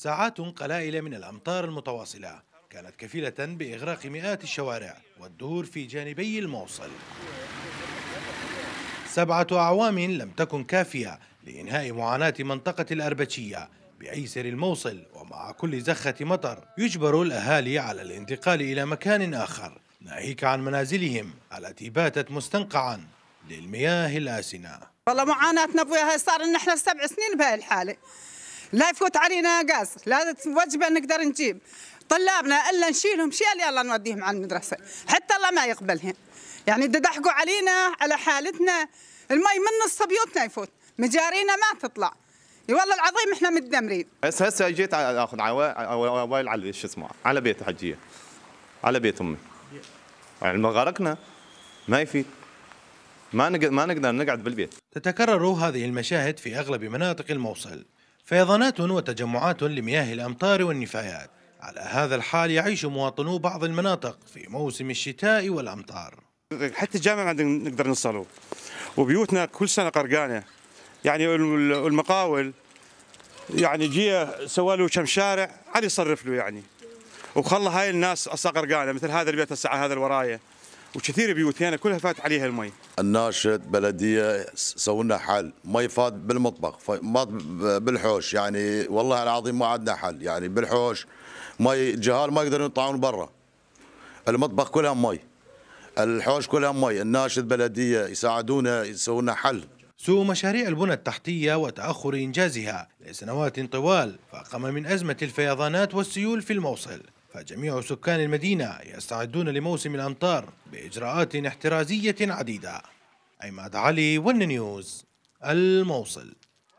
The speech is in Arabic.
ساعات قلائلة من الأمطار المتواصلة كانت كفيلة بإغراق مئات الشوارع والدهور في جانبي الموصل سبعة أعوام لم تكن كافية لإنهاء معاناة منطقة الأربشية بأيسر الموصل ومع كل زخة مطر يجبر الأهالي على الانتقال إلى مكان آخر ناهيك عن منازلهم التي باتت مستنقعا للمياه الآسنة والله معاناتنا بويا صار إن احنا سبع سنين الحاله لا يفوت علينا قاس لا وجبه نقدر نجيب طلابنا الا نشيلهم شيل يلا نوديهم على المدرسه حتى الله ما يقبلهم يعني دحقوا علينا على حالتنا المي من نص بيوتنا يفوت مجارينا ما تطلع اي والله العظيم احنا متدمرين هسه هسه جيت اخذ عوائل على شو اسمه على بيت حجيه على بيت امي يعني غرقنا ما يفيد ما نقدر ما نقدر نقعد بالبيت تتكرر هذه المشاهد في اغلب مناطق الموصل فيضانات وتجمعات لمياه الأمطار والنفايات على هذا الحال يعيش مواطنو بعض المناطق في موسم الشتاء والأمطار حتى الجامع ما نقدر نصله وبيوتنا كل سنة قرقانة يعني المقاول يعني جي سوى له كم شارع علي يصرف له يعني وخلى هاي الناس اصلا قرقانه مثل هذا البيت الساعه هذا اللي ورايا وكثير بيوت هنا كلها فات عليها المي الناشط بلديه سووا لنا حل مي فات بالمطبخ ما بالحوش يعني والله العظيم ما عندنا حل يعني بالحوش مي الجهال ما يقدرون يطلعون برا المطبخ كلها مي الحوش كلها مي الناشط بلديه يساعدونا يسووا لنا حل سوء مشاريع البنى التحتية وتأخر إنجازها لسنوات طوال فأقام من أزمة الفيضانات والسيول في الموصل فجميع سكان المدينة يستعدون لموسم الأمطار بإجراءات احترازية عديدة عماد علي ون نيوز الموصل